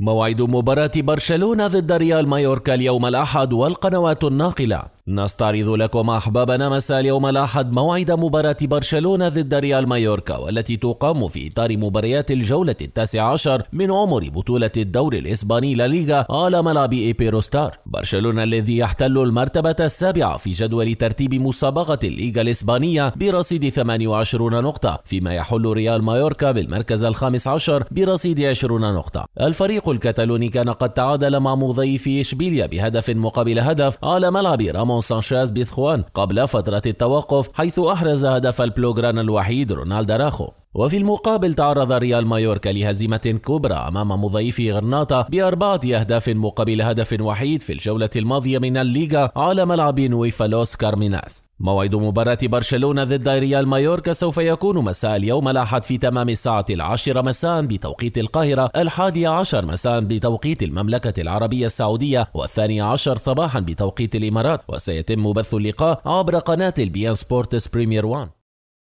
موعد مباراة برشلونة ضد ريال مايوركا اليوم الأحد والقنوات الناقلة نستعرض لكم أحبابنا مساء اليوم الأحد موعد مباراة برشلونة ضد ريال مايوركا والتي تقام في إطار مباريات الجولة التاسع عشر من عمر بطولة الدوري الإسباني لليغا على ملعب إيبيرو ستار برشلونة الذي يحتل المرتبة السابعة في جدول ترتيب مسابقة الليغا الإسبانية برصيد 28 نقطة فيما يحل ريال مايوركا بالمركز الخامس عشر برصيد 20 نقطة الفريق الكتالوني كان قد تعادل مع مضيف إشبيليا بهدف مقابل هدف على ملعب رامون رامون سانشيز بيثخوان قبل فترة التوقف حيث أحرز هدف البلوغران الوحيد رونالد راخو وفي المقابل تعرض ريال مايوركا لهزيمة كبرى أمام مضيفي غرناطة بأربعة أهداف مقابل هدف وحيد في الجولة الماضية من الليغا على ملعب نويفالوس كارميناس موعد مباراة برشلونة ضد ريال مايوركا سوف يكون مساء اليوم الأحد في تمام الساعة العاشرة مساء بتوقيت القاهرة الحادي عشر مساء بتوقيت المملكة العربية السعودية والثاني عشر صباحا بتوقيت الإمارات وسيتم بث اللقاء عبر قناة البيان سبورتس بريمير وان